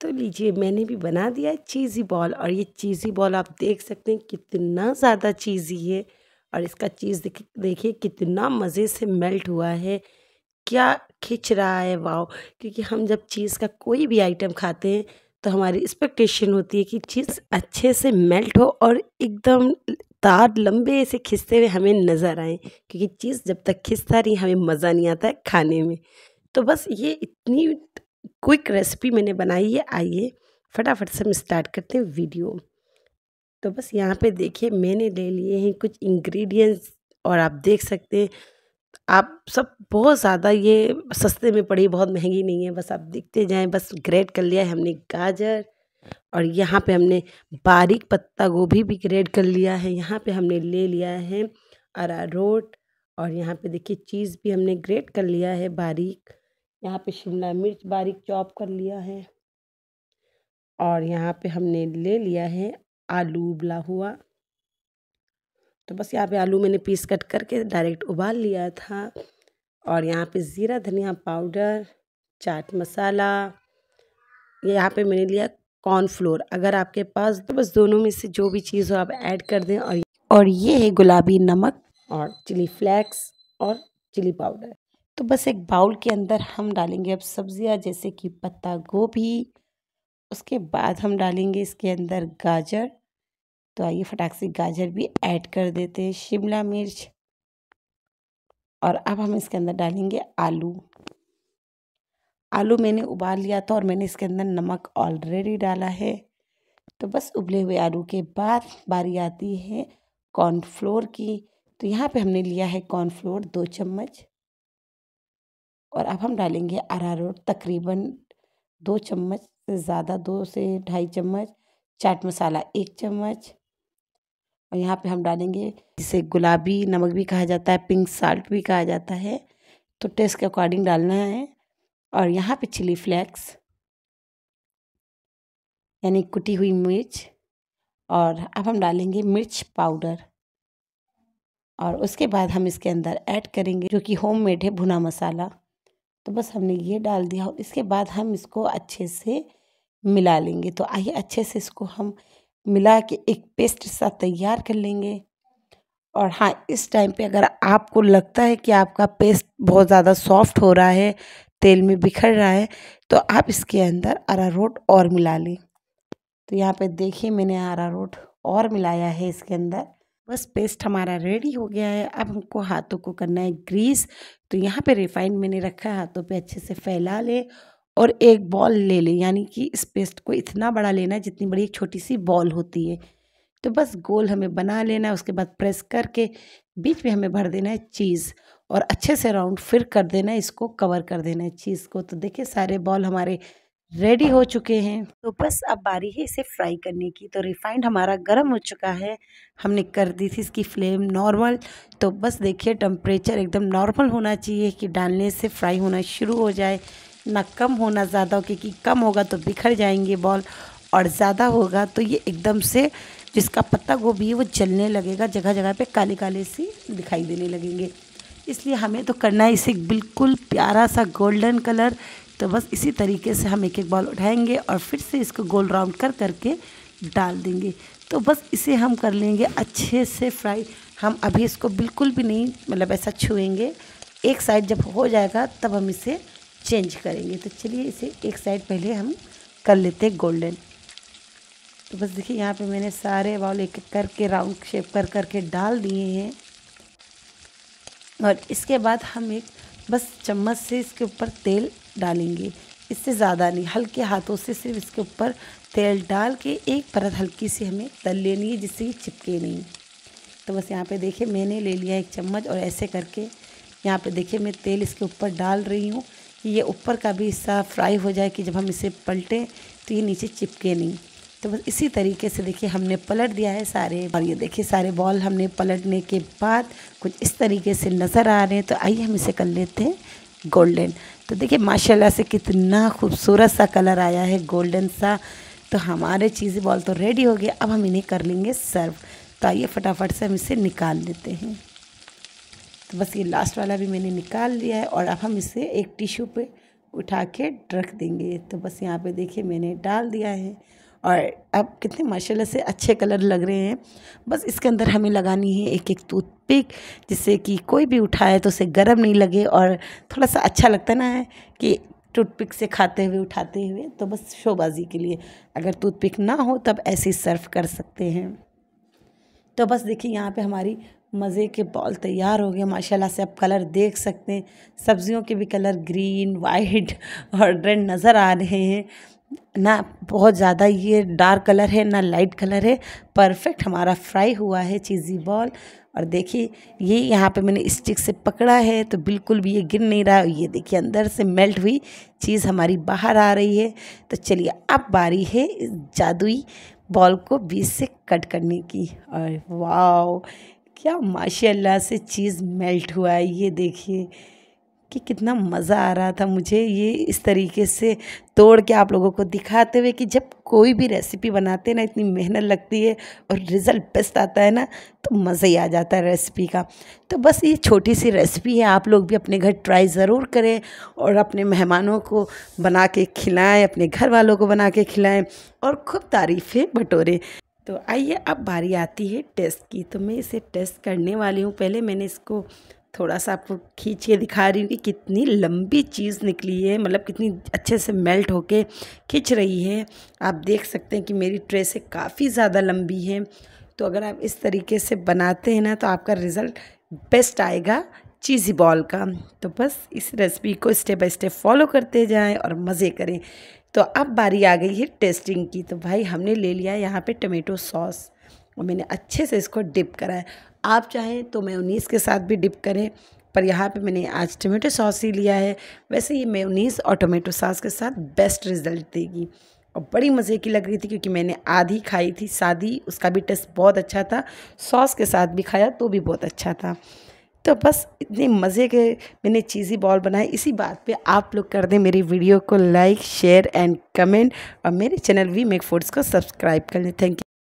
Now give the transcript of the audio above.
तो लीजिए मैंने भी बना दिया है चीज़ी बॉल और ये चीज़ी बॉल आप देख सकते हैं कितना ज़्यादा चीज़ी है और इसका चीज़ देखिए कितना मज़े से मेल्ट हुआ है क्या खिंच रहा है वाओ क्योंकि हम जब चीज़ का कोई भी आइटम खाते हैं तो हमारी एक्सपेक्टेशन होती है कि चीज़ अच्छे से मेल्ट हो और एकदम तार लंबे से खिंचते हुए हमें नज़र आए क्योंकि चीज़ जब तक खिंचता रही हमें मज़ा नहीं आता है खाने में तो बस ये इतनी क्विक रेसिपी मैंने बनाई है आइए फटाफट से हम स्टार्ट करते हैं वीडियो तो बस यहाँ पे देखिए मैंने ले लिए हैं कुछ इंग्रेडिएंट्स और आप देख सकते हैं आप सब बहुत ज़्यादा ये सस्ते में पड़ी बहुत महंगी नहीं है बस आप देखते जाएं बस ग्रेड कर लिया है हमने गाजर और यहाँ पे हमने बारीक पत्ता गोभी भी ग्रेड कर लिया है यहाँ पे हमने ले लिया है अरारोट और यहाँ पे देखिए चीज़ भी हमने ग्रेड कर लिया है बारीक यहाँ पे शिमला मिर्च बारीक चॉप कर लिया है और यहाँ पे हमने ले लिया है आलू उबला हुआ तो बस यहाँ पे आलू मैंने पीस कट करके डायरेक्ट उबाल लिया था और यहाँ पे ज़ीरा धनिया पाउडर चाट मसाला यहाँ पे मैंने लिया कॉर्नफ्लोर अगर आपके पास तो बस दोनों में से जो भी चीज़ हो आप ऐड कर दें और और ये है गुलाबी नमक और चिली फ्लेक्स और चिली पाउडर तो बस एक बाउल के अंदर हम डालेंगे अब सब्जियां जैसे कि पत्ता गोभी उसके बाद हम डालेंगे इसके अंदर गाजर तो आइए फटाक से गाजर भी ऐड कर देते हैं शिमला मिर्च और अब हम इसके अंदर डालेंगे आलू आलू मैंने उबाल लिया था और मैंने इसके अंदर नमक ऑलरेडी डाला है तो बस उबले हुए आलू के बाद बारी आती है कॉर्नफ्लोर की तो यहाँ पे हमने लिया है कॉर्नफ्लोर दो चम्मच और अब हम डालेंगे अरारोट तकरीबन दो चम्मच से ज़्यादा दो से ढाई चम्मच चाट मसाला एक चम्मच और यहाँ पे हम डालेंगे जिसे गुलाबी नमक भी कहा जाता है पिंक साल्ट भी कहा जाता है तो टेस्ट के अकॉर्डिंग डालना है और यहाँ पे चिली फ्लेक्स यानी कुटी हुई मिर्च और अब हम डालेंगे मिर्च पाउडर और उसके बाद हम इसके अंदर ऐड करेंगे जो कि होम मेड है भुना मसाला तो बस हमने ये डाल दिया और इसके बाद हम इसको अच्छे से मिला लेंगे तो आइए अच्छे से इसको हम मिला के एक पेस्ट सा तैयार कर लेंगे और हाँ इस टाइम पे अगर आपको लगता है कि आपका पेस्ट बहुत ज़्यादा सॉफ्ट हो रहा है तेल में बिखर रहा है तो आप इसके अंदर अरारोट और मिला लें तो यहाँ पे देखिए मैंने अरारोट और मिलाया है इसके अंदर बस पेस्ट हमारा रेडी हो गया है अब हमको हाथों को करना है ग्रीस तो यहाँ पे रिफाइन मैंने रखा है हाथों पे अच्छे से फैला ले और एक बॉल ले लें यानी कि इस पेस्ट को इतना बड़ा लेना है जितनी बड़ी एक छोटी सी बॉल होती है तो बस गोल हमें बना लेना है उसके बाद प्रेस करके बीच में हमें भर देना है चीज़ और अच्छे से राउंड फिर कर देना है इसको कवर कर देना है चीज़ को तो देखिए सारे बॉल हमारे रेडी हो चुके हैं तो बस अब बारी है इसे फ्राई करने की तो रिफाइंड हमारा गर्म हो चुका है हमने कर दी थी इसकी फ्लेम नॉर्मल तो बस देखिए टम्परेचर एकदम नॉर्मल होना चाहिए कि डालने से फ्राई होना शुरू हो जाए ना कम होना ज़्यादा हो क्योंकि कम होगा तो बिखर जाएंगे बॉल और ज़्यादा होगा तो ये एकदम से जिसका पत्ता गोभी है वो जलने लगेगा जगह जगह पर काले काले सी दिखाई देने लगेंगे इसलिए हमें तो करना है इसे बिल्कुल प्यारा सा गोल्डन कलर तो बस इसी तरीके से हम एक एक बॉल उठाएंगे और फिर से इसको गोल राउंड कर करके डाल देंगे तो बस इसे हम कर लेंगे अच्छे से फ्राई हम अभी इसको बिल्कुल भी नहीं मतलब ऐसा छुएंगे एक साइड जब हो जाएगा तब हम इसे चेंज करेंगे तो चलिए इसे एक साइड पहले हम कर लेते हैं गोल्डन तो बस देखिए यहाँ पे मैंने सारे बॉल एक एक करके राउंड शेप कर करके डाल दिए हैं और इसके बाद हम एक बस चम्मच से इसके ऊपर तेल डालेंगे इससे ज़्यादा नहीं हल्के हाथों से सिर्फ इसके ऊपर तेल डाल के एक परत हल्की सी हमें तल लेनी है जिससे ये चिपके नहीं तो बस यहाँ पे देखिए मैंने ले लिया एक चम्मच और ऐसे करके यहाँ पे देखिए मैं तेल इसके ऊपर डाल रही हूँ कि ये ऊपर का भी हिस्सा फ्राई हो जाए कि जब हम इसे पलटें तो ये नीचे चिपके नहीं तो बस इसी तरीके से देखिए हमने पलट दिया है सारे और ये देखिए सारे बॉल हमने पलटने के बाद कुछ इस तरीके से नज़र आ रहे हैं तो आइए हम इसे कर लेते हैं गोल्डन तो देखिए माशाल्लाह से कितना खूबसूरत सा कलर आया है गोल्डन सा तो हमारे चीज़ें बॉल तो रेडी हो गया अब हम इन्हें कर लेंगे सर्व तो आइए फटाफट से हम इसे निकाल लेते हैं तो बस ये लास्ट वाला भी मैंने निकाल लिया है और अब हम इसे एक टिशू पे उठा के रख देंगे तो बस यहाँ पे देखिए मैंने डाल दिया है और अब कितने माशाल्लाह से अच्छे कलर लग रहे हैं बस इसके अंदर हमें लगानी है एक एक टूथ पिक जिससे कि कोई भी उठाए तो उसे गर्म नहीं लगे और थोड़ा सा अच्छा लगता ना है कि टूथपिक से खाते हुए उठाते हुए तो बस शोबाजी के लिए अगर टूथपिक ना हो तब ऐसे सर्व कर सकते हैं तो बस देखिए यहाँ पे हमारी मज़े के बॉल तैयार हो गए माशाल्लाह से आप कलर देख सकते हैं सब्जियों के भी कलर ग्रीन वाइट और रेड नज़र आ रहे हैं ना बहुत ज़्यादा ये डार्क कलर है ना लाइट कलर है परफेक्ट हमारा फ्राई हुआ है चीज़ी बॉल और देखिए ये यहाँ पे मैंने स्टिक से पकड़ा है तो बिल्कुल भी ये गिर नहीं रहा ये देखिए अंदर से मेल्ट हुई चीज़ हमारी बाहर आ रही है तो चलिए अब बारी है इस जादुई बॉल को बीच से कट करने की और वाओ क्या माशाल्लाह से चीज़ मेल्ट हुआ है ये देखिए कि कितना मज़ा आ रहा था मुझे ये इस तरीके से तोड़ के आप लोगों को दिखाते हुए कि जब कोई भी रेसिपी बनाते हैं ना इतनी मेहनत लगती है और रिज़ल्ट बेस्ट आता है ना तो मज़ा ही आ जाता है रेसिपी का तो बस ये छोटी सी रेसिपी है आप लोग भी अपने घर ट्राई ज़रूर करें और अपने मेहमानों को बना के खिलाएँ अपने घर वालों को बना के खिलाएँ और खूब तारीफ़ें बटोरें तो आइए अब बारी आती है टेस्ट की तो मैं इसे टेस्ट करने वाली हूँ पहले मैंने इसको थोड़ा सा आपको खींच के दिखा रही हूँ कि कितनी लंबी चीज़ निकली है मतलब कितनी अच्छे से मेल्ट होके खींच रही है आप देख सकते हैं कि मेरी ट्रे से काफ़ी ज़्यादा लंबी है तो अगर आप इस तरीके से बनाते हैं ना तो आपका रिज़ल्ट बेस्ट आएगा चीज़ी बॉल का तो बस इस रेसिपी को स्टेप बाई स्टेप फॉलो करते जाएँ और मज़े करें तो अब बारी आ गई है टेस्टिंग की तो भाई हमने ले लिया यहाँ पर टमेटो सॉस और मैंने अच्छे से इसको डिप कराया आप चाहें तो मेयोनीज़ के साथ भी डिप करें पर यहाँ पे मैंने आज टोमेटो सॉस ही लिया है वैसे ये मेयोनीज़ और टोमेटो सॉस के साथ बेस्ट रिजल्ट देगी और बड़ी मज़े की लग रही थी क्योंकि मैंने आधी खाई थी सादी उसका भी टेस्ट बहुत अच्छा था सॉस के साथ भी खाया तो भी बहुत अच्छा था तो बस इतने मज़े के मैंने चीज़ी बॉल बनाए इसी बात पे आप लोग कर दें मेरी वीडियो को लाइक शेयर एंड कमेंट और मेरे चैनल वी मेक फूड्स को सब्सक्राइब कर लें थैंक यू